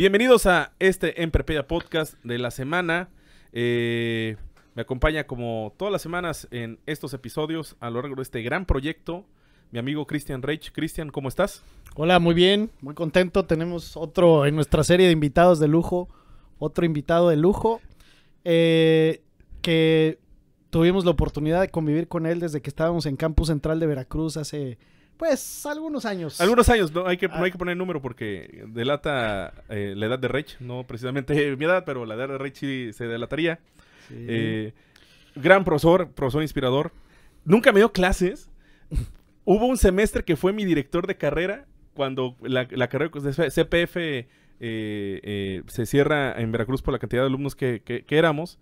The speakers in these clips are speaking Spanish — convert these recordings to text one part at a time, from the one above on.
Bienvenidos a este Emprepedia Podcast de la semana. Eh, me acompaña como todas las semanas en estos episodios a lo largo de este gran proyecto. Mi amigo Cristian Reich. Cristian, ¿cómo estás? Hola, muy bien, muy contento. Tenemos otro en nuestra serie de invitados de lujo, otro invitado de lujo, eh, que tuvimos la oportunidad de convivir con él desde que estábamos en Campus Central de Veracruz hace pues algunos años. Algunos años, no hay que, poner ah. no hay que poner número porque delata eh, la edad de Reich, no precisamente mi edad, pero la edad de Reich se delataría. Eh, gran profesor, profesor inspirador. Nunca me dio clases. Hubo un semestre que fue mi director de carrera cuando la, carrera de CPF eh, se cierra en Veracruz por la cantidad de alumnos que, que éramos.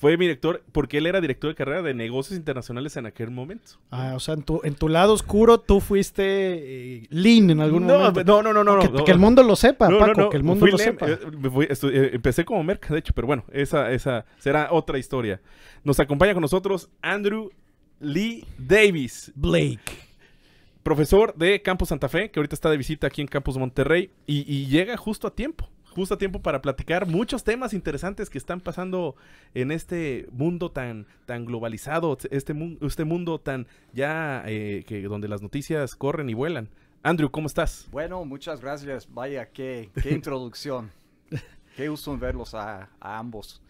Fue mi director porque él era director de carrera de negocios internacionales en aquel momento. Ah, o sea, en tu, lado oscuro tú fuiste eh, lean en algún momento. No, no, no, no. Que, no, que el mundo lo sepa, Paco, que el mundo lo sepa. Eh, eh, empecé como merca, de hecho, pero bueno, esa, esa será otra historia. Nos acompaña con nosotros Andrew Lee Davis. Blake profesor de Campus Santa Fe, que ahorita está de visita aquí en Campus Monterrey, y, llega justo a tiempo justo a tiempo para platicar muchos temas interesantes que están pasando en este mundo tan, tan globalizado, este, este mundo tan ya eh, que donde las noticias corren y vuelan. Andrew, ¿cómo estás? Bueno, muchas gracias. Vaya, qué, introducción. qué gusto verlos a, ambos.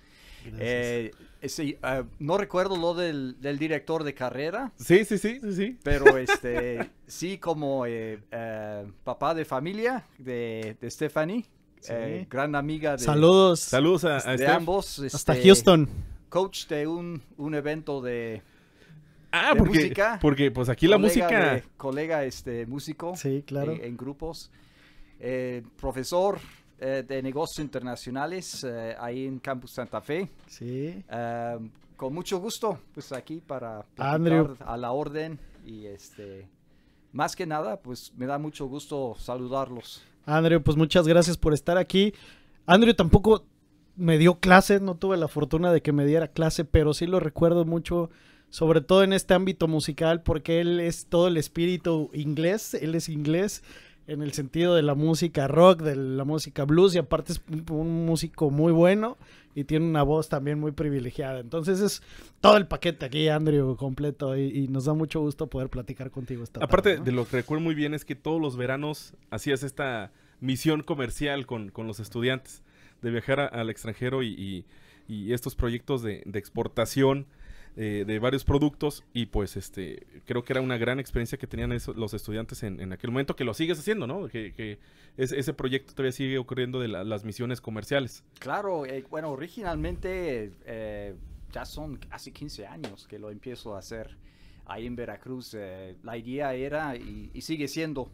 Eh, sí, eh, no recuerdo lo del, director de carrera. Sí, sí, sí, sí, Pero este, sí, como papá de familia de Stephanie. Eh, gran amiga de, saludos. Saludos ambos. Hasta este, Houston. Coach de un, un evento de, ah, música. Porque pues aquí la música. colega este, músico. Sí, claro. Eh, en grupos. Eh, profesor de negocios internacionales ahí en Campus Santa Fe. Sí. con mucho gusto, pues aquí para Andrew. a la orden y este. Más que nada, pues me da mucho gusto saludarlos. Andrew, pues muchas gracias por estar aquí. Andrew tampoco me dio clases, no tuve la fortuna de que me diera clase, pero sí lo recuerdo mucho, sobre todo en este ámbito musical, porque él es todo el espíritu inglés, él es inglés, en el sentido de la música rock, de la música blues, y aparte es un músico muy bueno y tiene una voz también muy privilegiada. Entonces es todo el paquete aquí, Andrew, completo, y, nos da mucho gusto poder platicar contigo esta Aparte de lo que recuerdo muy bien es que todos los veranos hacías esta misión comercial con, los estudiantes, de viajar al extranjero y, estos proyectos de exportación eh, de varios productos y pues este creo que era una gran experiencia que tenían los estudiantes en, en, aquel momento que lo sigues haciendo, ¿no? Que, que ese proyecto todavía sigue ocurriendo de las misiones comerciales. Claro, eh, bueno, originalmente eh, ya son hace 15 años que lo empiezo a hacer ahí en Veracruz. la idea era y, sigue siendo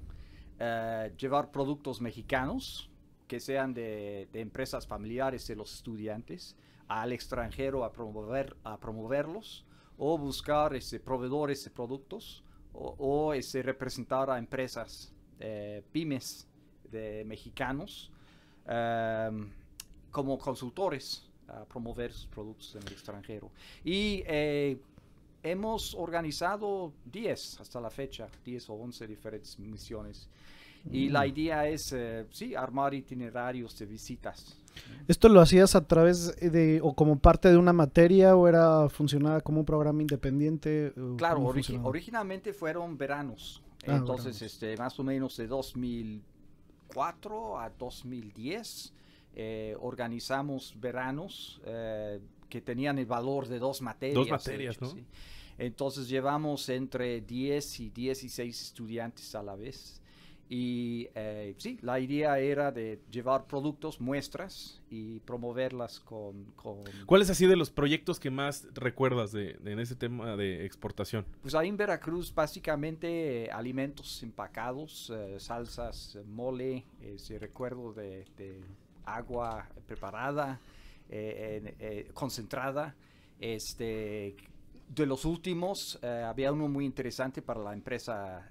llevar productos mexicanos que sean de empresas familiares de los estudiantes al extranjero a, promover, a promoverlos o buscar ese, proveedores de productos o, ese, representar a empresas, eh, pymes de mexicanos em, como consultores a promover sus productos en el extranjero. Y eh, hemos organizado 10 hasta la fecha, 10 o 11 diferentes misiones y la mm. idea es, eh, sí, armar itinerarios de visitas. ¿Esto lo hacías a través de, o como parte de una materia, o era funcionaba como un programa independiente? Claro, originalmente fueron ah, veranos. entonces, Este, más o menos de 2004 a 2010, eh, organizamos veranos eh, que tenían el valor de dos materias. Dos materias, ¿no? Entonces llevamos entre 10 y 16 estudiantes a la vez. Y eh, sí, la idea era de llevar productos, muestras y promoverlas con... con... ¿Cuáles así de los proyectos que más recuerdas de, en ese tema de exportación? Pues ahí en Veracruz básicamente eh, alimentos empacados, eh, salsas, eh, mole, si recuerdo de, agua preparada, concentrada, este, de los últimos, había uno muy interesante para la empresa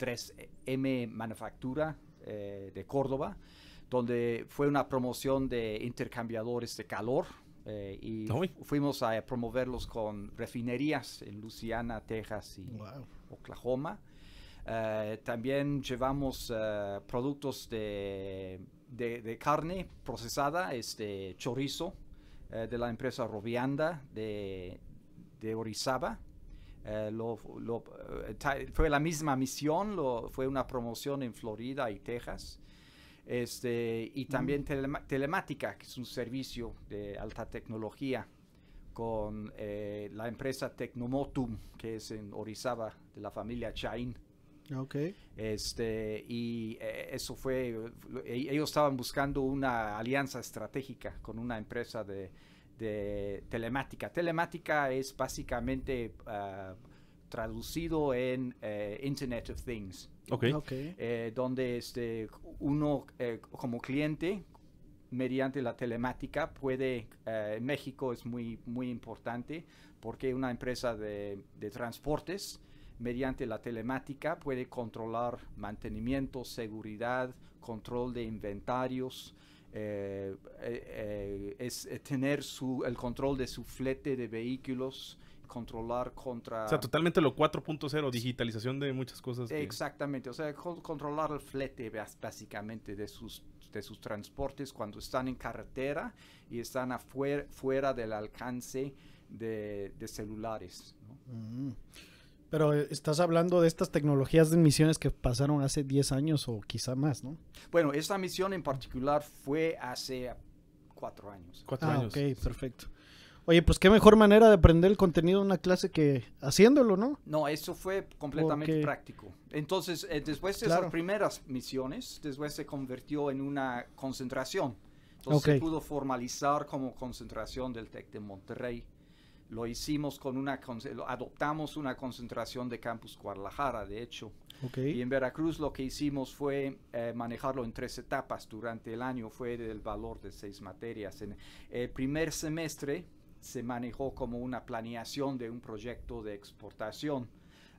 3M Manufactura eh, de Córdoba, donde fue una promoción de intercambiadores de calor. Eh, y fuimos a promoverlos con refinerías en Luciana, Texas y Oklahoma. Eh, también llevamos productos de, carne procesada, este chorizo de la empresa Rovianda de, de Orizaba. Eh, eh, fue la misma misión, fue una promoción en Florida y Texas. Este, y también mm. Telemática, que es un servicio de alta tecnología con eh, la empresa Tecnomotum, que es en Orizaba, de la familia Chain. Este, y eso fue, ellos estaban buscando una alianza estratégica con una empresa de, de telemática. Telemática es básicamente ah, traducido en eh, Internet of Things. Okay. Eh, donde este, uno eh, como cliente, mediante la telemática, puede, en México es muy, muy importante porque una empresa de, de transportes, mediante la telemática, puede controlar mantenimiento, seguridad, control de inventarios, eh, eh, es eh, tener su, el control de su flete de vehículos, controlar contra... O sea, totalmente lo 4.0, digitalización de muchas cosas. Exactamente, o sea, controlar el flete básicamente de sus, de sus transportes cuando están en carretera y están afuera, fuera del alcance de, celulares. ¿no? Mm. Pero estás hablando de estas tecnologías de misiones que pasaron hace 10 años o quizá más, ¿no? Bueno, esta misión en particular fue hace cuatro años. Cuatro ah, años. Ok, perfecto. Oye, pues qué mejor manera de aprender el contenido de una clase que haciéndolo, ¿no? No, eso fue completamente práctico. Entonces, eh, después de esas primeras misiones, después se convirtió en una concentración. Entonces se pudo formalizar como concentración del TEC de Monterrey lo hicimos con una, adoptamos una concentración de Campus Guadalajara, de hecho. Y en Veracruz lo que hicimos fue eh, manejarlo en tres etapas durante el año, fue del valor de seis materias. En el primer semestre se manejó como una planeación de un proyecto de exportación,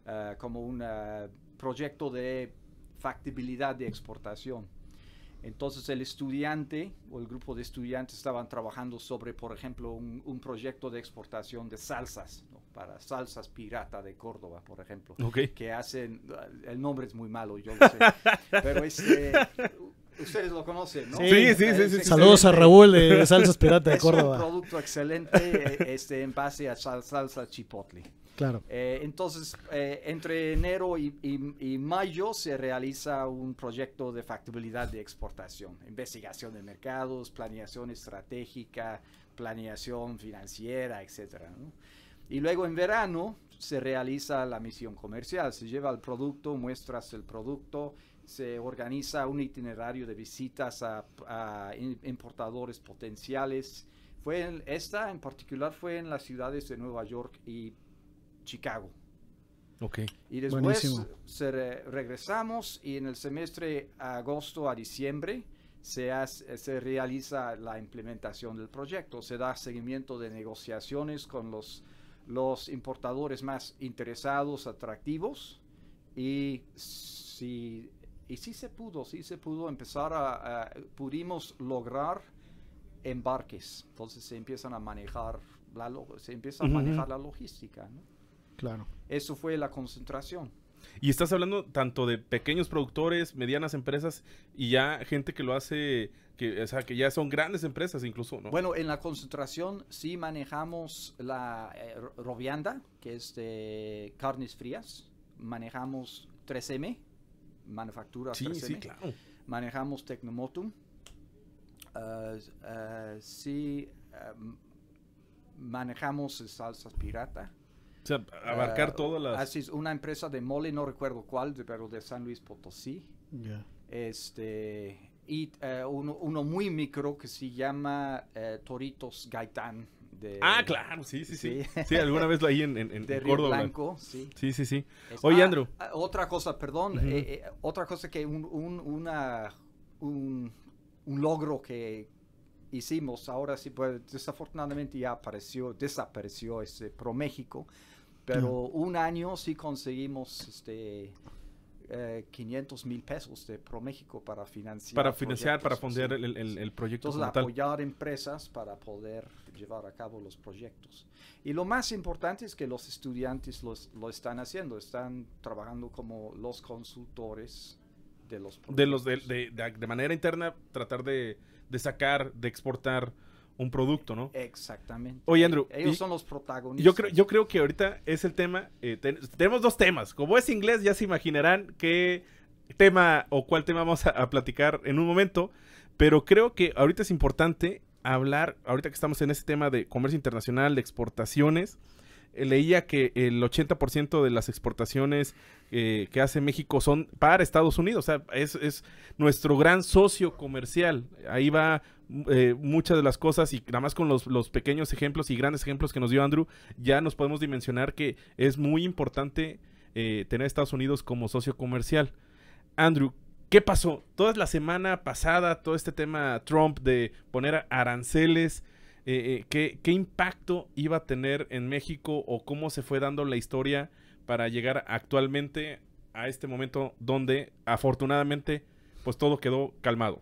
eh, como un eh, proyecto de factibilidad de exportación. Entonces el estudiante o el grupo de estudiantes estaban trabajando sobre, por ejemplo, un, proyecto de exportación de salsas, para salsas pirata de Córdoba, por ejemplo, okay. que hacen, el nombre es muy malo, yo lo sé, pero este, Ustedes lo conocen, ¿no? Sí, sí, sí. Saludos a Raúl de Salsas Pirata de Córdoba. un producto excelente eh, este, en base a salsa chipotle. Claro. Eh, entonces, eh, entre enero y, mayo se realiza un proyecto de factibilidad de exportación, investigación de mercados, planeación estratégica, planeación financiera, etc. Y luego en verano se realiza la misión comercial, se lleva el producto, muestras el producto, se organiza un itinerario de visitas a, importadores potenciales. Fue esta en particular fue en las ciudades de Nueva York y Chicago. Okay. Y después regresamos y en el semestre agosto a diciembre se, se realiza la implementación del proyecto. Se da seguimiento de negociaciones con los, los importadores más interesados, atractivos y si y sí se pudo, sí se pudo empezar a, pudimos lograr embarques. Entonces se empiezan a manejar la, se empieza a manejar la logística. ¿no? Claro. Eso fue la concentración. Y estás hablando tanto de pequeños productores, medianas empresas y ya gente que lo hace, que, o sea, que ya son grandes empresas incluso, ¿no? Bueno, en la concentración sí manejamos la eh, rovianda, que es de carnes frías, manejamos 3M, manufactura. Sí, claro. Manejamos Tecnomotum, ah, ah, sí, em, manejamos salsas pirata. O sea, abarcar ah, todas las... Así una empresa de mole, no recuerdo cuál, pero de San Luis Potosí. Este, y eh, uno, uno, muy micro que se llama eh, Toritos Gaitán ah, claro, sí, sí, sí. Sí, alguna vez lo ahí en, en, Blanco, sí. Sí, sí, sí. Oye, ah, Andrew. Ah, otra cosa, perdón. Eh, eh, otra cosa que un, un, logro que hicimos, ahora sí, pues desafortunadamente ya apareció, desapareció ese ProMéxico, pero un año sí conseguimos este, 500 eh, mil pesos de ProMéxico para financiar. Para financiar, para fundar el, proyecto. Entonces, apoyar empresas para poder llevar a cabo los proyectos. Y lo más importante es que los estudiantes los, lo están haciendo, están trabajando como los consultores de los proyectos. De, los manera interna, tratar de, de sacar, de exportar un producto, ¿no? Exactamente. Oye, Andrew. Ellos son los protagonistas. Yo creo, yo creo que ahorita es el tema. Eh, tenemos dos temas. Como es inglés, ya se imaginarán qué tema o cuál tema vamos a, a platicar en un momento. Pero creo que ahorita es importante hablar, ahorita que estamos en ese tema de comercio internacional, de exportaciones, eh, leía que el 80% de las exportaciones eh, que hace México son para Estados Unidos. O sea, es, nuestro gran socio comercial. Ahí va eh, muchas de las cosas y nada más con los, pequeños ejemplos y grandes ejemplos que nos dio Andrew, ya nos podemos dimensionar que es muy importante tener a Estados Unidos como socio comercial. Andrew, ¿Qué pasó? Toda la semana pasada, todo este tema Trump de poner aranceles, eh, eh, qué, impacto iba a tener en México o cómo se fue dando la historia para llegar actualmente a este momento donde afortunadamente pues todo quedó calmado.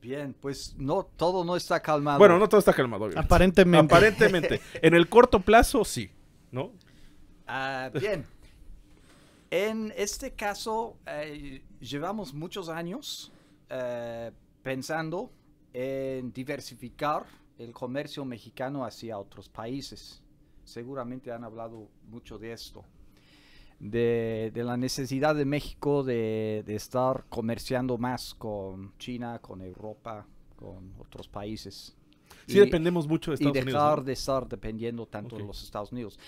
Bien, pues no, todo no está calmado. Bueno, no todo está calmado. Aparentemente. Aparentemente. en el corto plazo, sí, ¿no? Ah, bien. En este caso, eh, llevamos muchos años pensando en diversificar el comercio mexicano hacia otros países. Seguramente han hablado mucho de esto, de, la necesidad de México de, estar comerciando más con China, con Europa, con otros países. Sí, dependemos mucho de Estados Unidos. Y dejar de estar dependiendo tanto de los Estados Unidos.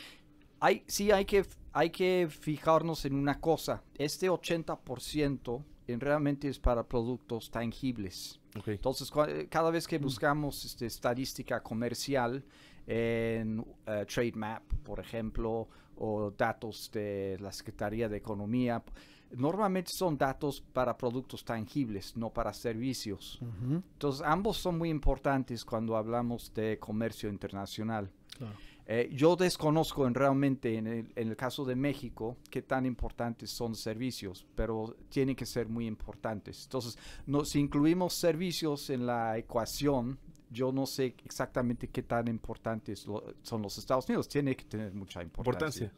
Hay, sí, hay que, hay que fijarnos en una cosa. Este 80% realmente es para productos tangibles. Entonces, eh, cada vez que mm. buscamos este, estadística comercial en eh, Trade Map, por ejemplo, o datos de la Secretaría de Economía, normalmente son datos para productos tangibles, no para servicios. Entonces, ambos son muy importantes cuando hablamos de comercio internacional. Eh, yo desconozco en realmente en el, caso de México qué tan importantes son servicios, pero tienen que ser muy importantes. Entonces, si incluimos servicios en la ecuación, yo no sé exactamente qué tan importantes son los Estados Unidos. Tiene que tener mucha importancia.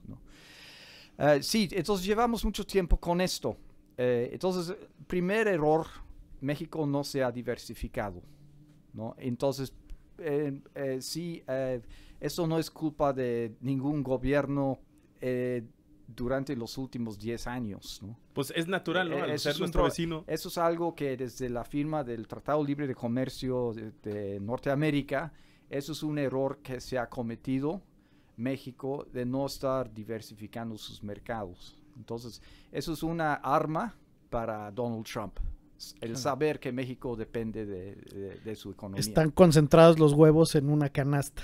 Eh, sí, entonces llevamos mucho tiempo con esto. Eh, entonces, primer error, México no se ha diversificado. ¿no? Entonces, sí eso no es culpa de ningún gobierno eh, durante los últimos 10 años. Pues es natural, eh, es nuestro vecino. Eso es algo que desde la firma del Tratado Libre de Comercio de Norteamérica, eso es un error que se ha cometido México de no estar diversificando sus mercados. Entonces, eso es una arma para Donald Trump el saber que México depende de, su economía. Están concentrados los huevos en una canasta.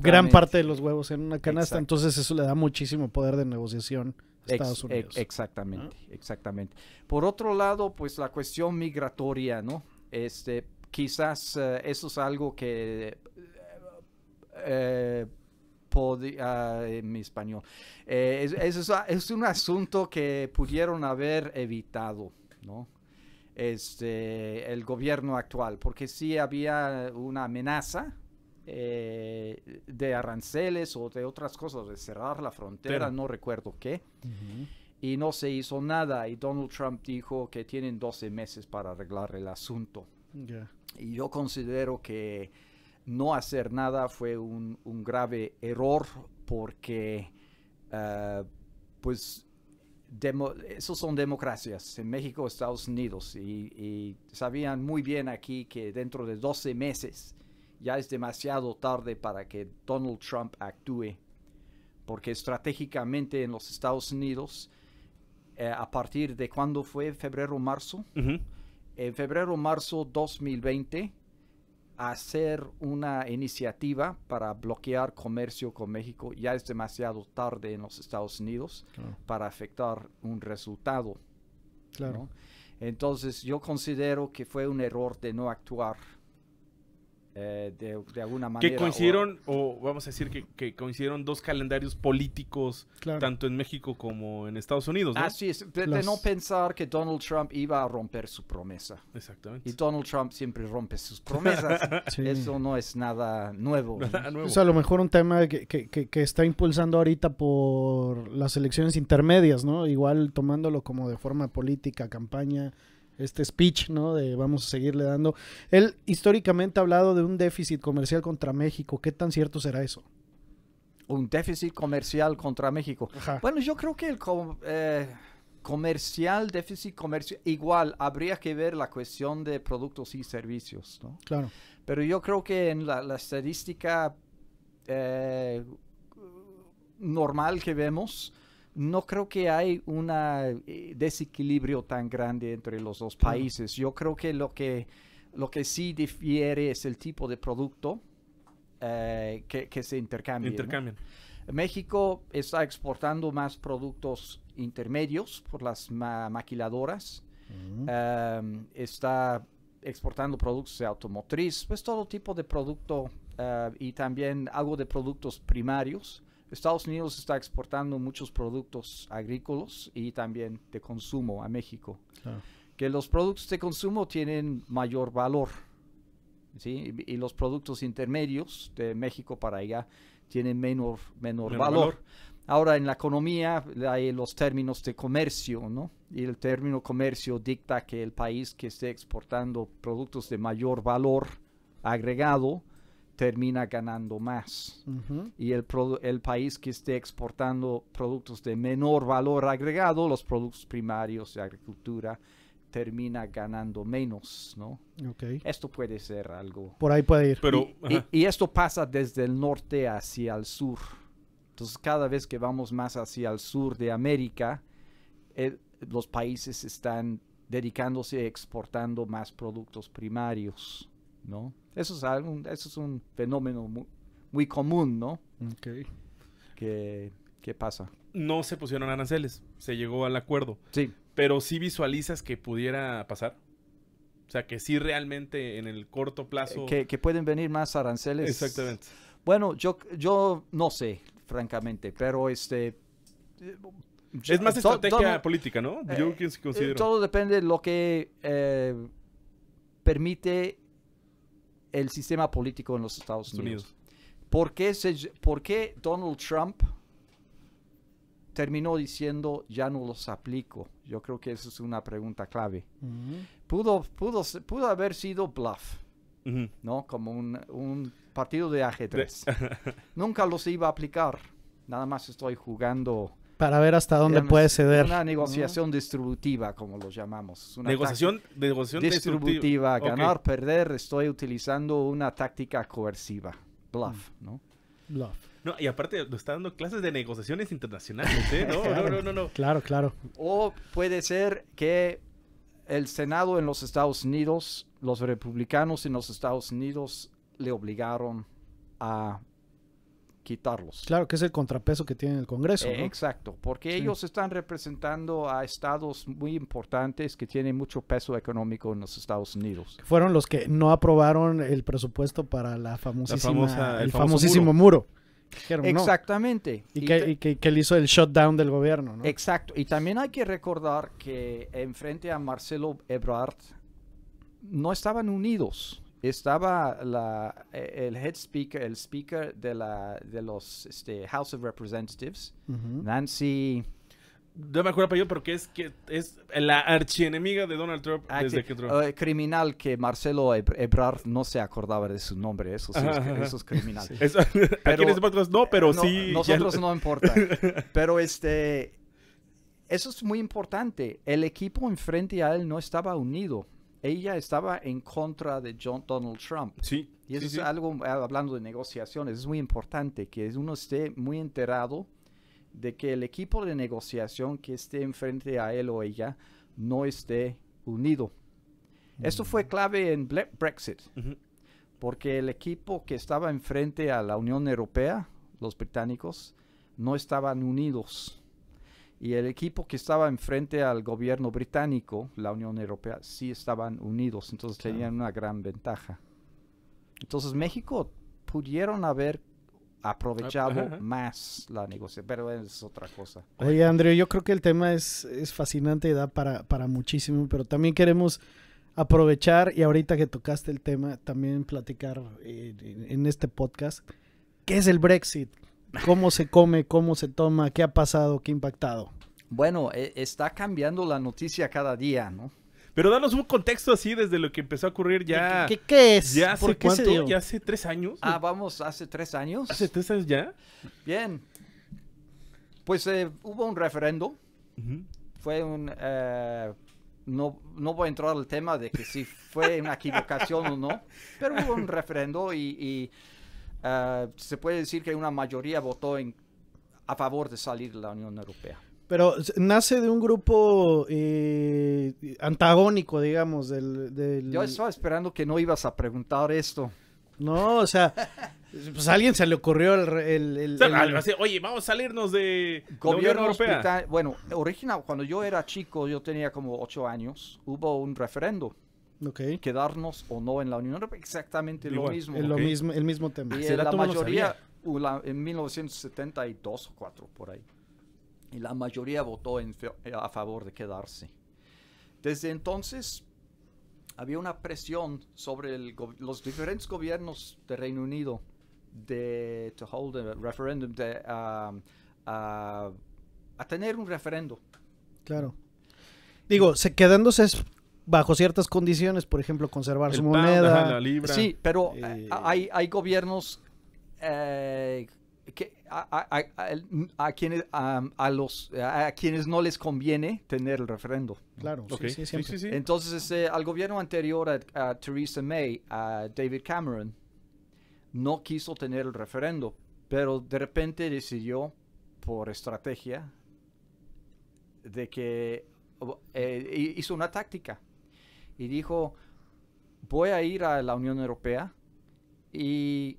gran parte de los huevos en una canasta. Entonces eso le da muchísimo poder de negociación a Estados Unidos. Exactamente, ah. exactamente. Por otro lado, pues la cuestión migratoria, ¿no? Este, quizás eh, eso es algo que eh, ah, en mi español, eh, es un asunto que pudieron haber evitado, ¿no? este, el gobierno actual, porque si había una amenaza eh, de aranceles o de otras cosas, de cerrar la frontera, no recuerdo qué. Y no se hizo nada y Donald Trump dijo que tienen 12 meses para arreglar el asunto. Y yo considero que no hacer nada fue un, grave error porque, eh, pues, esos son democracias en México, Estados Unidos, y, sabían muy bien aquí que dentro de 12 meses ya es demasiado tarde para que Donald Trump actúe, porque estratégicamente en los Estados Unidos, eh, a partir de cuando fue, febrero, marzo, en febrero, marzo 2020, hacer una iniciativa para bloquear comercio con México ya es demasiado tarde en los Estados Unidos para afectar un resultado. Claro. Entonces yo considero que fue un error de no actuar eh, de, alguna manera. Que coincidieron, o, vamos a decir que, coincidieron dos calendarios políticos, tanto en México como en Estados Unidos. ¿no? Así es, de, no pensar que Donald Trump iba a romper su promesa. Exactamente. Y Donald Trump siempre rompe sus promesas. Eso no es nada nuevo. O sea, a lo mejor un tema que, que, está impulsando ahorita por las elecciones intermedias, ¿no? Igual tomándolo como de forma política, campaña este speech, ¿no? De vamos a seguirle dando. Él históricamente ha hablado de un déficit comercial contra México. ¿Qué tan cierto será eso? Un déficit comercial contra México. Bueno, yo creo que el eh, comercial, déficit comercial, igual habría que ver la cuestión de productos y servicios, ¿no? Claro. Pero yo creo que en la, estadística eh, normal que vemos, no creo que hay un eh, desequilibrio tan grande entre los dos países. Yo creo que lo que, lo que sí difiere es el tipo de producto eh, que, se intercambia. Intercambian. México está exportando más productos intermedios por las maquiladoras. Mm. Em, está exportando productos de automotriz, pues todo tipo de producto eh, y también algo de productos primarios. Estados Unidos está exportando muchos productos agrícolas y también de consumo a México. Que los productos de consumo tienen mayor valor. Y, los productos intermedios de México para allá tienen menor, menor, valor. valor. Ahora, en la economía hay los términos de comercio, ¿no? Y el término comercio dicta que el país que esté exportando productos de mayor valor agregado termina ganando más. Y el, el, país que esté exportando productos de menor valor agregado, los productos primarios de agricultura, termina ganando menos, ¿no? Esto puede ser algo. Por ahí puede ir. y, esto pasa desde el norte hacia el sur. Entonces, cada vez que vamos más hacia el sur de América, los países están dedicándose a exportando más productos primarios. ¿no? Eso es, algo eso es un fenómeno muy, común, ¿no? Que, ¿Qué pasa? No se pusieron aranceles, se llegó al acuerdo. Sí. Pero si visualizas que pudiera pasar. O sea, que sí realmente en el corto plazo... Eh, que, pueden venir más aranceles. Exactamente. Bueno, yo, yo no sé, francamente, pero este... Eh, es más estrategia política, ¿no? Yo eh, considero. Todo depende de lo que permite el sistema político en los Estados Unidos. ¿Por, qué ¿Por qué Donald Trump terminó diciendo ya no los aplico? Yo creo que esa es una pregunta clave. pudo, pudo, pudo haber sido bluff, ¿no? Como un, un, partido de ajedrez. Nunca los iba a aplicar. Nada más estoy jugando para ver hasta dónde puede ceder. Una negociación distributiva, como lo llamamos. Una negociación, distributiva. Ganar, perder, estoy utilizando una táctica coerciva. Bluff, mm. ¿no? Bluff. No, y aparte está dando clases de negociaciones internacionales, ¿eh? no, no, no, no. Claro, claro. O puede ser que el Senado en los Estados Unidos, los republicanos en los Estados Unidos le obligaron a quitarlos. Claro, que es el contrapeso que tiene el Congreso. Eh, exacto, porque ellos están representando a estados muy importantes que tienen mucho peso económico en los Estados Unidos. Fueron los que no aprobaron el presupuesto para la famosísima, el, famosísimo muro. Exactamente. Y, que, le hizo el shutdown del gobierno, ¿no? Exacto. Y también hay que recordar que enfrente a Marcelo Ebrard no estaban unidos estaba e, el head speaker, el speaker de, la, de los este, House of Representatives, Nancy... No me acuerdo yo, pero que es, que es la archienemiga de Donald Trump ah, desde que Trump. Eh, criminal que Marcelo Ebrard no se acordaba de su nombre, eso, sí, pero, aquí no, pero sí. Nosotros no importa. pero este, eso es muy importante. El equipo enfrente a él no estaba unido ella estaba en contra de John, Donald Trump. Sí. Y eso es algo, eh, hablando de negociaciones, es muy importante que uno esté muy enterado de que el equipo de negociación que esté enfrente a él o ella no esté unido. Esto fue clave en Brexit, porque el equipo que estaba enfrente a la Unión Europea, los británicos, no estaban unidos. Y el equipo que estaba enfrente al gobierno británico, la Unión Europea, sí estaban unidos, entonces tenían una gran ventaja. Entonces México pudieron haber aprovechado más la negociación, pero es otra cosa. Oye, Andrés yo creo que el tema es, es fascinante y da para, para muchísimo, pero también queremos aprovechar y ahorita que tocaste el tema, también platicar eh, en, en, este podcast, ¿qué es el Brexit? ¿Cómo se come? ¿Cómo se toma? ¿Qué ha pasado? ¿Qué ha impactado? Bueno, eh, está cambiando la noticia cada día, ¿no? Pero danos un contexto así desde lo que empezó a ocurrir ya. ¿Qué, es? ¿Ya hace ¿Ya hace tres años? Ah, vamos, hace tres años. ¿Hace tres años ya? Bien. Pues eh, hubo un referendo. Fue un. Eh, no, no voy a entrar al tema de que si fue una equivocación o no, pero hubo un referendo y Ah, se puede decir que una mayoría votó en, a favor de salir de la Unión Europea. Pero nace de un grupo eh, antagónico, digamos, del, Yo estaba esperando que no ibas a preguntar esto. No, o sea, pues a alguien se le ocurrió el... el, Oye, vamos a salirnos de gobierno Europea. Bueno, original, cuando yo era chico, yo tenía como ocho años, hubo un referendo Quedarnos o no en la Unión Europea, exactamente lo mismo. El, mismo. el mismo tema. Y la mayoría, en 1972 o 4 por ahí, y la mayoría votó en, eh, a favor de quedarse. Desde entonces había una presión sobre los diferentes gobiernos del Reino Unido de to hold a referendum, de, ah, ah, a tener un referendo. Claro. Digo, se, quedándose es bajo ciertas condiciones, por ejemplo, conservar su moneda. Sí, pero eh, eh, hay, hay gobiernos eh, que a, quienes a, los a quienes no les conviene tener el referendo. Claro, sí, sí, Entonces, al gobierno anterior a, Theresa May, a David Cameron, no quiso tener el referendo, pero de repente decidió por estrategia de que hizo una táctica y dijo, voy a ir a la Unión Europea y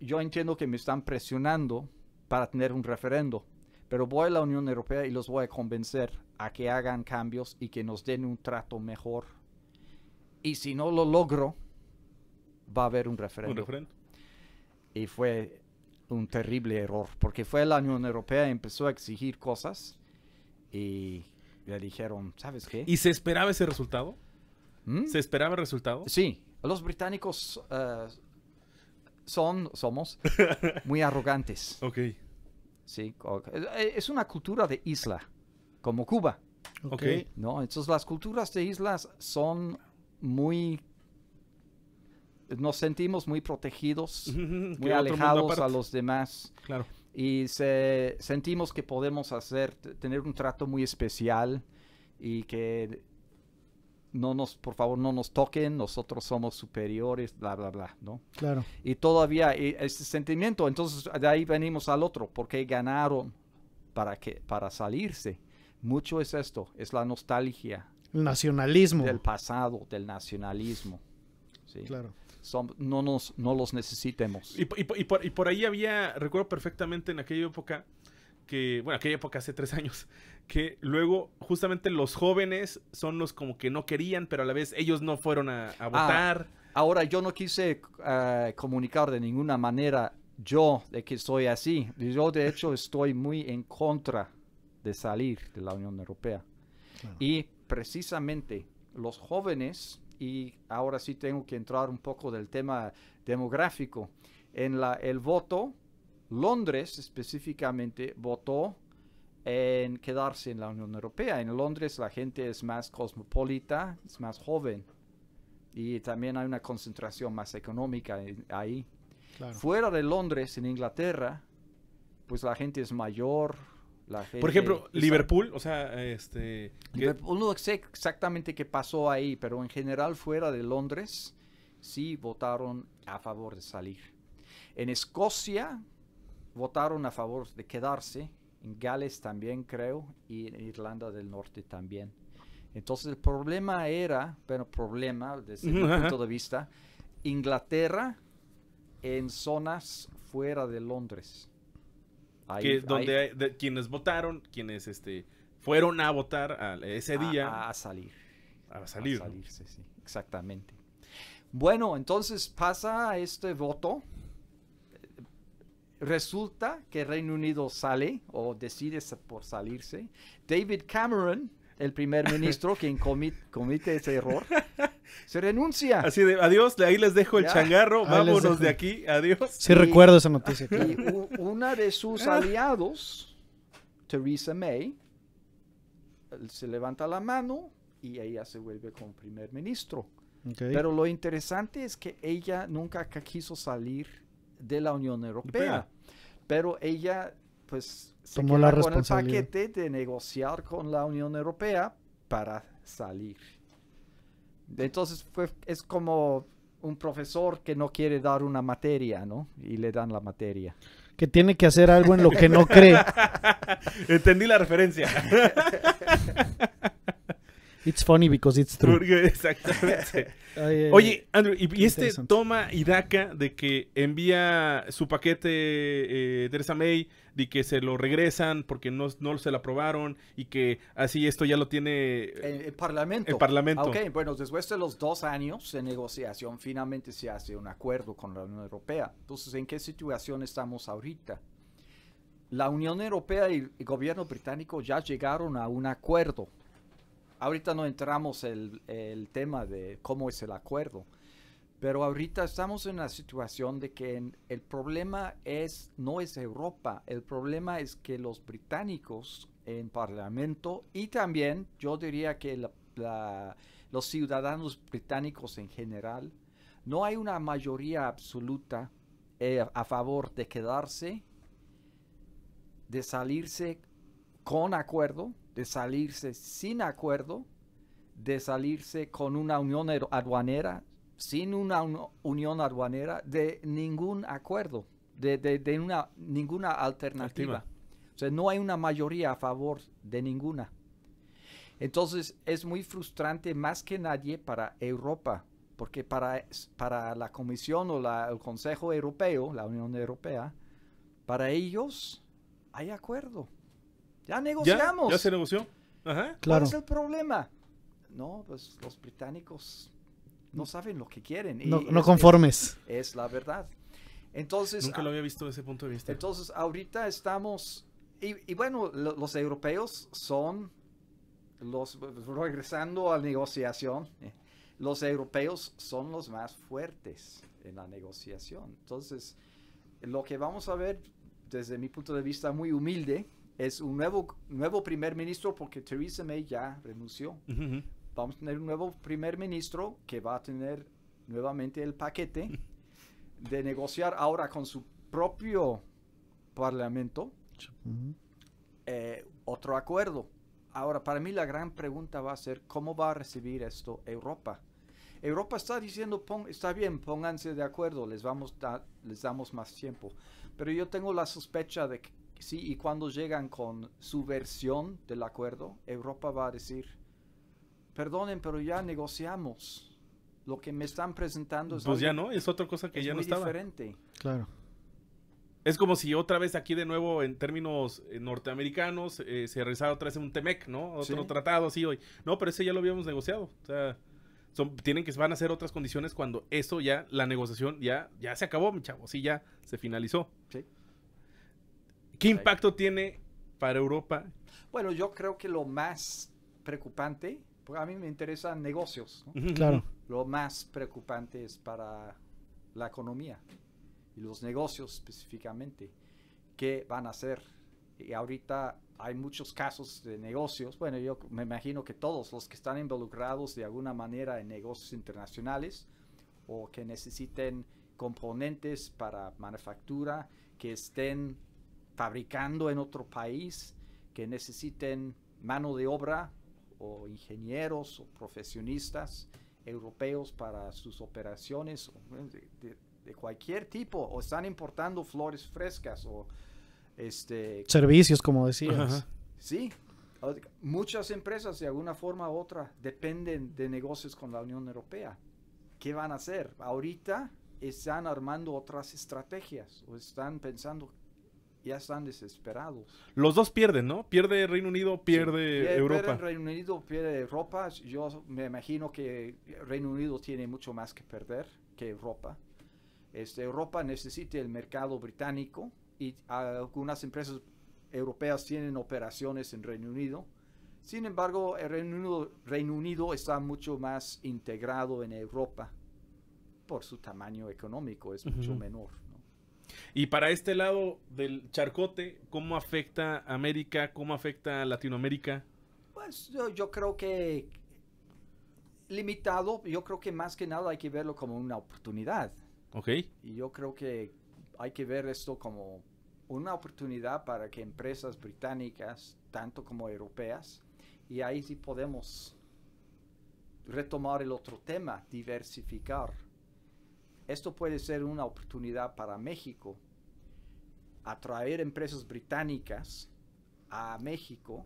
yo entiendo que me están presionando para tener un referendo, pero voy a la Unión Europea y los voy a convencer a que hagan cambios y que nos den un trato mejor. Y si no lo logro, va a haber un referendo. ¿Un referendo? Y fue un terrible error, porque fue la Unión Europea, empezó a exigir cosas y le dijeron, ¿sabes qué? ¿Y se esperaba ese resultado? Mm. ¿Se esperaba el resultado? Sí, los británicos eh, son, somos muy arrogantes. ok. Sí, eh, es una cultura de isla, como Cuba. Ok. ¿No? Entonces las culturas de islas son muy... Nos sentimos muy protegidos, muy alejados a los demás. Claro. Y sentimos que podemos hacer, tener un trato muy especial y que no nos, por favor, no nos toquen, nosotros somos superiores, bla, bla, bla, ¿no? Claro. Y todavía eh, ese sentimiento, entonces de ahí venimos al otro, porque ganaron para, que, para salirse. Mucho es esto, es la nostalgia. El nacionalismo. Del pasado, del nacionalismo. ¿sí? Claro. no, nos, no los necesitemos. Y, por, y por ahí había, recuerdo perfectamente en aquella época, que, bueno, aquella época hace tres años, que luego justamente los jóvenes son los como que no querían, pero a la vez ellos no fueron a, ah, votar. ahora yo no quise ah, comunicar de ninguna manera yo de que soy así. Yo de hecho estoy muy en contra de salir de la Unión Europea. Y precisamente los jóvenes, y ahora sí tengo que entrar un poco del tema demográfico, en la, el voto, Londres específicamente votó en quedarse en la Unión Europea. En Londres la gente es más cosmopolita, es más joven y también hay una concentración más económica ahí. Fuera de Londres, en Inglaterra, pues la gente es mayor. Por ejemplo, Liverpool, o sea, este... Liverpool, no sé exactamente qué pasó ahí, pero en general fuera de Londres sí votaron a favor de salir. En Escocia votaron a favor de quedarse Gales también creo, y en Irlanda del Norte también. Entonces el problema era, bueno, problema desde mi punto de vista, Inglaterra en zonas fuera de Londres. Ahí, que donde quienes votaron, quienes este, fueron a votar ese día. A, salir. A salir. sí, exactamente. Bueno, entonces pasa este voto resulta que Reino Unido sale o decide por salirse. David Cameron, el primer ministro quien comete, ese error, se renuncia. Así de, adiós, ahí les dejo el changarro, vámonos de aquí, adiós. Sí, recuerdo esa noticia. una de sus ah. aliados, Theresa May, se levanta la mano y ella se vuelve como primer ministro. Pero lo interesante es que ella nunca quiso salir de la Unión Europea. Pero ella, pues, se Tomó la responsabilidad paquete de negociar con la Unión Europea para salir. Entonces fue, es como un profesor que no quiere dar una materia, ¿no? Y le dan la materia. Que tiene que hacer algo en lo que no cree. Entendí la referencia. It's funny because it's true. Exactamente. Oye, Andrew, y, este toma y de que envía su paquete eh, Teresa May, de que se lo regresan porque no, se lo aprobaron y que así esto ya lo tiene... El, Parlamento. El Parlamento. Ah, ok, bueno, después de los dos años de negociación, finalmente se hace un acuerdo con la Unión Europea. Entonces, ¿en qué situación estamos ahorita? La Unión Europea y el gobierno británico ya llegaron a un acuerdo ahorita no entramos el, el tema de cómo es el acuerdo, pero ahorita estamos en la situación de que el problema es no es Europa, el problema es que los británicos en Parlamento y también yo diría que los ciudadanos británicos en general, no hay una mayoría absoluta eh, a favor de quedarse, de salirse con acuerdo de salirse sin acuerdo, de salirse con una unión aduanera, sin una unión aduanera, de ningún acuerdo, de, una, ninguna alternativa. O sea, no hay una mayoría a favor de ninguna. Entonces es muy frustrante más que nadie para Europa, porque para, para la Comisión o el Consejo Europeo, la Unión Europea, para ellos hay acuerdo. Ya negociamos. Ya, se negoció. Ajá. Claro. ¿Cuál es el problema? No, pues los británicos no saben lo que quieren. Y no, conformes. Es, la verdad. Entonces. Nunca lo había visto desde ese punto de vista. Entonces, ahorita estamos. Y, bueno, los europeos son los. Regresando a la negociación, los europeos son los más fuertes en la negociación. Entonces, lo que vamos a ver, desde mi punto de vista muy humilde, es un nuevo, nuevo primer ministro porque Theresa May ya renunció. Vamos a tener un nuevo primer ministro que va a tener nuevamente el paquete de negociar ahora con su propio parlamento eh, otro acuerdo. Ahora, para mí la gran pregunta va a ser cómo va a recibir esto Europa. Europa está diciendo, está bien, pónganse de acuerdo, les, vamos les damos más tiempo. Pero yo tengo la sospecha de que Sí, y cuando llegan con su versión del acuerdo, Europa va a decir, perdonen, pero ya negociamos. Lo que me están presentando es... Pues ya no, es otra cosa que ya no estaba. diferente. Claro. Es como si otra vez aquí de nuevo, en términos eh, norteamericanos, eh, se realizara otra vez un Temec, ¿no? Otro tratado así hoy. No, pero ese ya lo habíamos negociado. O sea, tienen que van a ser otras condiciones cuando eso ya, la negociación ya, ya se acabó, mi chavo. Sí, ya se finalizó. Sí. ¿Qué impacto tiene para Europa? Bueno, yo creo que lo más preocupante, porque a mí me interesan negocios, claro. Lo más preocupante es para la economía y los negocios específicamente. ¿Qué van a hacer? Y ahorita hay muchos casos de negocios. Bueno, yo me imagino que todos los que están involucrados de alguna manera en negocios internacionales o que necesiten componentes para manufactura que estén fabricando en otro país, que necesiten mano de obra o ingenieros o profesionistas europeos para sus operaciones de, cualquier tipo, o están importando flores frescas o este, servicios, como decías. Sí, muchas empresas de alguna forma u otra dependen de negocios con la Unión Europea. ¿Qué van a hacer? Ahorita están armando otras estrategias o están pensando ya están desesperados. Los dos pierden, ¿no? Pierde Reino Unido, pierde Europa. Pierde Reino Unido, pierde Europa. Yo me imagino que Reino Unido tiene mucho más que perder que Europa. Este, Europa necesita el mercado británico y algunas empresas europeas tienen operaciones en Reino Unido. Sin embargo, el Reino Unido, está mucho más integrado en Europa por su tamaño económico, es mucho menor. Y para este lado del charcote, ¿cómo afecta América? ¿Cómo afecta Latinoamérica? Pues yo, creo que limitado, yo creo que más que nada hay que verlo como una oportunidad. Ok. Y yo creo que hay que ver esto como una oportunidad para que empresas británicas, tanto como europeas, y ahí sí podemos retomar el otro tema, diversificar esto puede ser una oportunidad para México atraer empresas británicas a México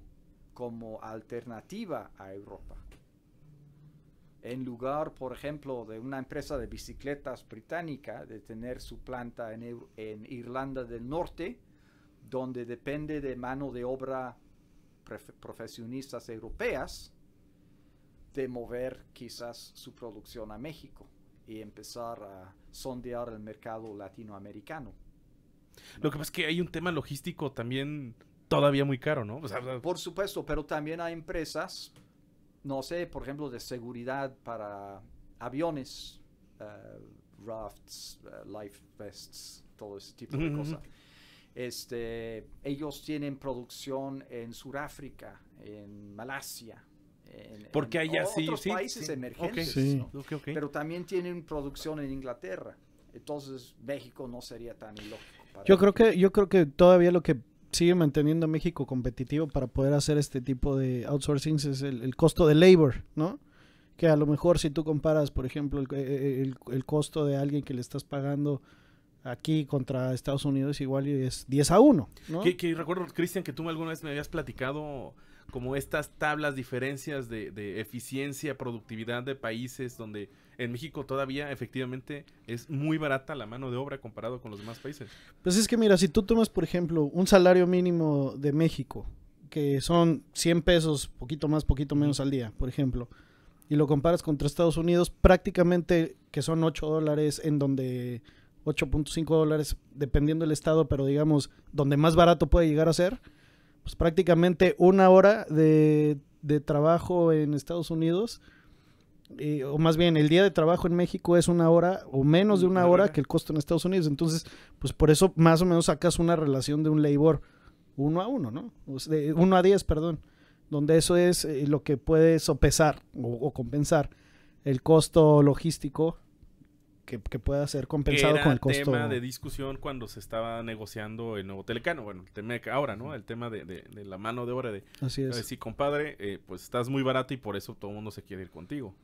como alternativa a Europa. En lugar, por ejemplo, de una empresa de bicicletas británica de tener su planta en, Irlanda del Norte, donde depende de mano de obra profesionistas europeas, de mover quizás su producción a México empezar a sondear el mercado latinoamericano. Lo que pasa es que hay un tema logístico también todavía muy caro, ¿no? por supuesto, pero también hay empresas, no sé, por ejemplo, de seguridad para aviones, eh, rafts, eh, life vests, todo ese tipo de cosas. Este, ellos tienen producción en Sudáfrica, en Malasia, porque hay así sí, países emergentes, pero también tienen producción en Inglaterra. Entonces México no sería tan ilógico. yo creo que yo creo que todavía lo que sigue manteniendo México competitivo para poder hacer este tipo de outsourcing es el, costo de labor, ¿no? Que a lo mejor si tú comparas, por ejemplo, el, eh, eh, costo de alguien que le estás pagando aquí contra Estados Unidos igual y es 10 a 1, Que, recuerdo, Cristian, que tú alguna vez me habías platicado como estas tablas, diferencias de, de, eficiencia, productividad de países, donde en México todavía efectivamente es muy barata la mano de obra comparado con los demás países. Pues es que mira, si tú tomas, por ejemplo, un salario mínimo de México, que son 100 pesos, poquito más, poquito menos al día, por ejemplo, y lo comparas contra Estados Unidos, prácticamente que son 8 dólares en donde... 8.5 dólares, dependiendo del estado, pero digamos, donde más barato puede llegar a ser, pues, prácticamente una hora de, trabajo en Estados Unidos, o más bien el día de trabajo en México es una hora o menos de mm, una hora que el costo en Estados Unidos. Entonces, pues por eso más o menos sacas una relación de un labor uno a uno, ¿no? de uno a diez, perdón, donde eso es eh, lo que puede sopesar o compensar el costo logístico que, pueda ser compensado con el costo. tema de discusión cuando se estaba negociando el nuevo Telecano. Bueno, el tema ahora, ¿no? El tema de, la mano de obra de... Así es. Sí, compadre, eh, pues estás muy barato y por eso todo el mundo se quiere ir contigo.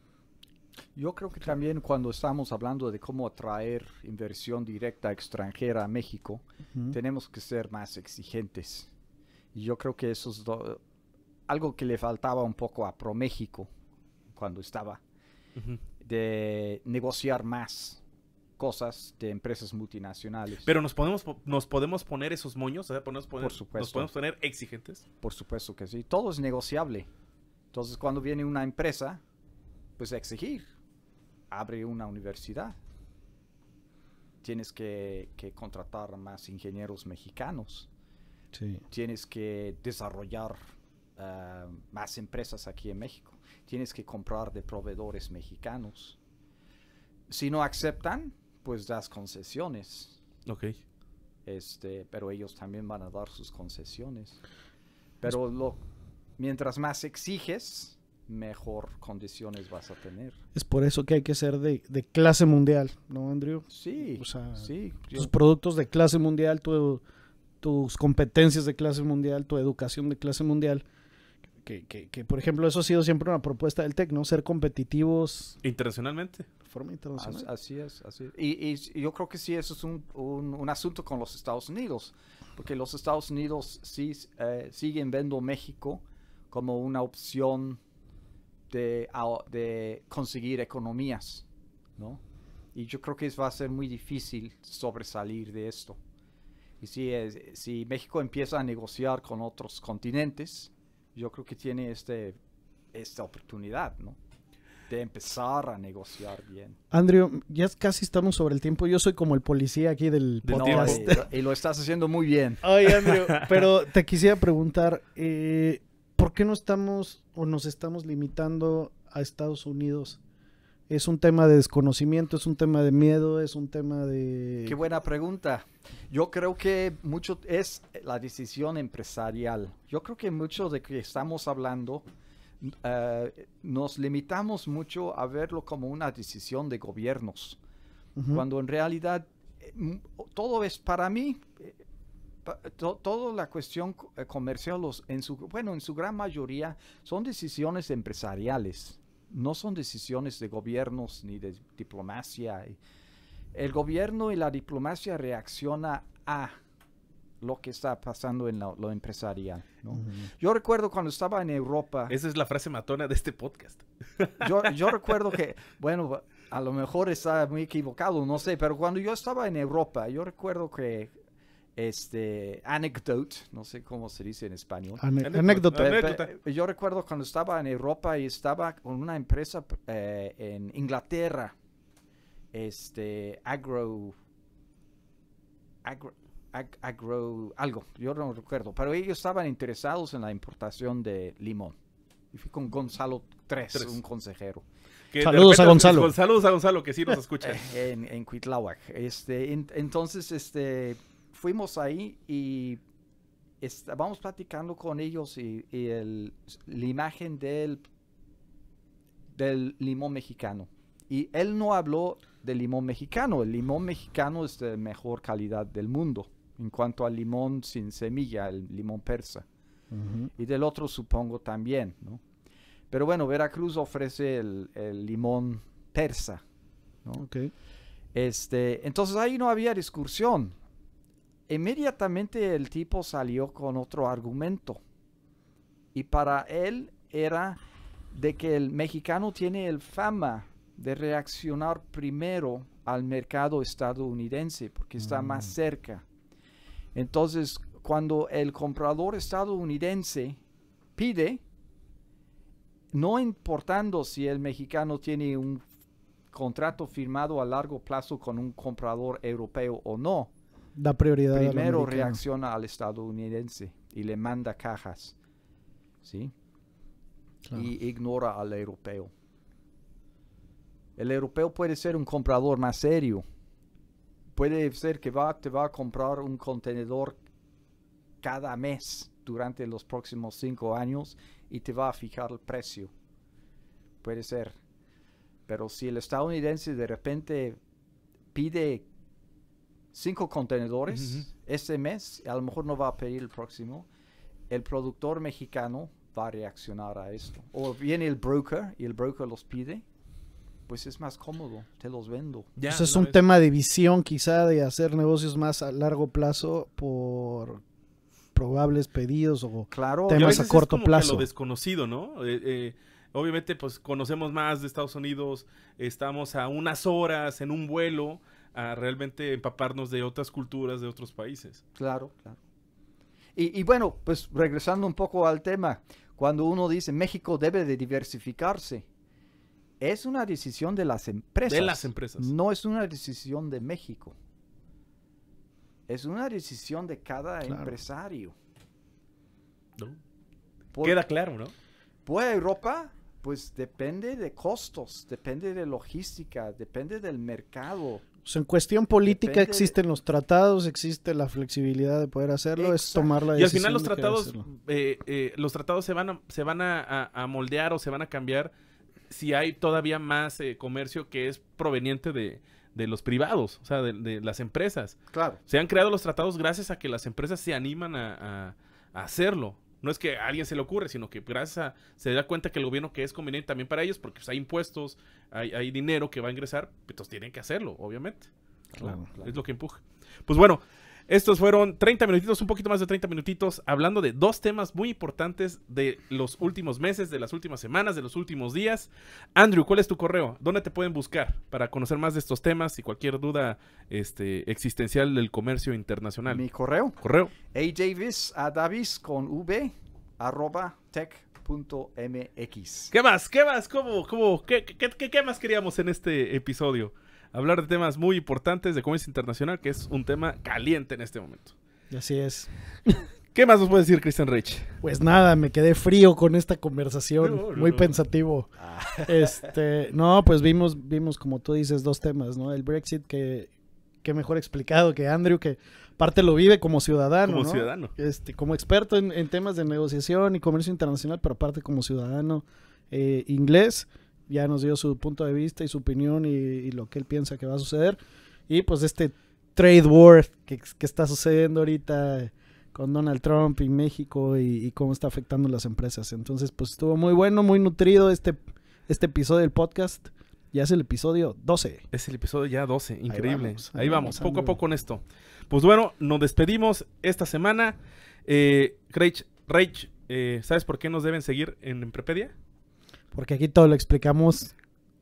Yo creo que también cuando estamos hablando de cómo atraer inversión directa extranjera a México, tenemos que ser más exigentes. Y yo creo que eso es algo que le faltaba un poco a ProMéxico cuando estaba de negociar más cosas de empresas multinacionales. Pero nos podemos, nos podemos poner esos moños, o podemos nos podemos poner exigentes. Por supuesto que sí. Todo es negociable. Entonces, cuando viene una empresa, pues exigir. Abre una universidad. Tienes que, contratar más ingenieros mexicanos. Tienes que desarrollar Ah, más empresas aquí en México. Tienes que comprar de proveedores mexicanos. Si no aceptan, pues das concesiones. Ok. Este, pero ellos también van a dar sus concesiones. Pero lo, mientras más exiges, mejor condiciones vas a tener. Es por eso que hay que ser de, clase mundial, ¿no, Andrew? Sí. tus productos de clase mundial, tus competencias de clase mundial, tu educación de clase mundial, que, que, que, por ejemplo, eso ha sido siempre una propuesta del TEC, ¿no? Ser competitivos. Internacionalmente. De forma internacional. Así es, así es. Y, y, yo creo que sí, eso es un, un, asunto con los Estados Unidos, porque los Estados Unidos sí eh, siguen viendo México como una opción de, de conseguir economías, ¿no? Y yo creo que va a ser muy difícil sobresalir de esto. Y si, si México empieza a negociar con otros continentes, yo creo que tiene este, esta oportunidad, ¿no? De empezar a negociar bien. Andrew, ya casi estamos sobre el tiempo. Yo soy como el policía aquí del podcast. y, lo estás haciendo muy bien. Ay, Andrew, pero te quisiera preguntar, eh, ¿por qué no estamos o nos estamos limitando a Estados Unidos? Es un tema de desconocimiento, es un tema de miedo, es un tema de... Qué buena pregunta. Yo creo que mucho es la decisión empresarial. Yo creo que mucho de que estamos hablando eh, nos limitamos mucho a verlo como una decisión de gobiernos, cuando en realidad eh, todo es para mí, eh, toda la cuestión comercial, en su, bueno, en su gran mayoría son decisiones empresariales no son decisiones de gobiernos ni de diplomacia. El gobierno y la diplomacia reacciona a lo que está pasando en lo, lo empresarial. Yo recuerdo cuando estaba en Europa. Esa es la frase matona de este podcast. yo, yo recuerdo que, bueno, a lo mejor está muy equivocado, no sé, pero cuando yo estaba en Europa, yo recuerdo que este, anecdote, no sé cómo se dice en español. Yo recuerdo cuando estaba en Europa y estaba con una empresa eh, en Inglaterra, este, agro, agro, algo, yo no recuerdo, pero ellos estaban interesados en la importación de limón. Y fui con Gonzalo III, un consejero. saludos a Gonzalo. Saludos a Gonzalo, que sí nos escucha. en, en Este, entonces, este fuimos ahí y estábamos platicando con ellos y, el, la imagen del, del limón mexicano. Y él no habló del limón mexicano. El limón mexicano es de mejor calidad del mundo en cuanto al limón sin semilla, el limón persa. Y del otro supongo también, Pero bueno, Veracruz ofrece el, el limón persa, Este, entonces ahí no había discusión. Inmediatamente el tipo salió con otro argumento. Y para él era de que el mexicano tiene el fama de reaccionar primero al mercado estadounidense porque está más mm. cerca. Entonces, cuando el comprador estadounidense pide, no importando si el mexicano tiene un contrato firmado a largo plazo con un comprador europeo o no, Da prioridad. Primero reacciona al estadounidense y le manda cajas. Y ignora al europeo. El europeo puede ser un comprador más serio. Puede ser que va, te va a comprar un contenedor cada mes durante los próximos cinco años y te va a fijar el precio. Puede ser. Pero si el estadounidense de repente pide cinco contenedores este mes, a lo mejor no va a pedir el próximo, el productor mexicano va a reaccionar a esto. O viene el broker y el broker los pide, pues es más cómodo, te los vendo. Ya, pues es un tema de visión quizá de hacer negocios más a largo plazo por probables pedidos o claro, temas a, corto es como plazo. lo desconocido, ¿no? Eh, eh, obviamente, pues conocemos más de Estados Unidos, estamos a unas horas en un vuelo a realmente empaparnos de otras culturas, de otros países. Claro, claro. Y, bueno, pues regresando un poco al tema, cuando uno dice México debe de diversificarse, es una decisión de las empresas. De las empresas. No es una decisión de México. Es una decisión de cada empresario. No. Queda claro, ¿no? Pues Europa, pues depende de costos, depende de logística, depende del mercado en cuestión política existen los tratados, existe la flexibilidad de poder hacerlo, es tomar la decisión. Y al final los tratados, eh, eh, los tratados se van, a, se van a, moldear o se van a cambiar si hay todavía más eh, comercio que es proveniente de, los privados, o sea, de, las empresas. Claro. Se han creado los tratados gracias a que las empresas se animan a hacerlo. No es que a alguien se le ocurre, sino que gracias a, se da cuenta que el gobierno que es conveniente también para ellos, porque pues, hay impuestos, hay, hay, dinero que va a ingresar, pues, entonces tienen que hacerlo, obviamente. claro. Es lo que empuja. Pues bueno, estos fueron 30 minutitos, un poquito más de 30 minutitos, hablando de dos temas muy importantes de los últimos meses, de las últimas semanas, de los últimos días. Andrew, ¿cuál es tu correo? ¿Dónde te pueden buscar para conocer más de estos temas y cualquier duda este, existencial del comercio internacional? Mi correo. Correo. Davis a Davis con V Punto ¿Qué más? ¿Qué más? ¿Cómo? ¿Cómo? qué más queríamos en este episodio? hablar de temas muy importantes de comercio internacional, que es un tema caliente en este momento. Así es. ¿Qué más nos puede decir, Christian Rich? Pues nada, me quedé frío con esta conversación, muy pensativo. Ah. Este, no, pues vimos, vimos como tú dices dos temas, ¿no? El Brexit que, que mejor explicado que Andrew, que parte lo vive como ciudadano, como ciudadano, este, como experto en, temas de negociación y comercio internacional, pero aparte como ciudadano eh, inglés ya nos dio su punto de vista y su opinión y, lo que él piensa que va a suceder. Y pues este trade war que, que está sucediendo ahorita con Donald Trump y México y, cómo está afectando las empresas. Entonces, pues estuvo muy bueno, muy nutrido este, este episodio del podcast. Ya es el episodio 12. Es el episodio ya 12, increíble. Ahí vamos, poco a poco en esto. Pues bueno, nos despedimos esta semana. Eh, Rage eh, ¿sabes por qué nos deben seguir en Emprepedia? Porque aquí todo lo explicamos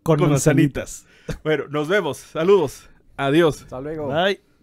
con, manzanitas. bueno, nos vemos. Saludos. Adiós. Hasta luego. Bye.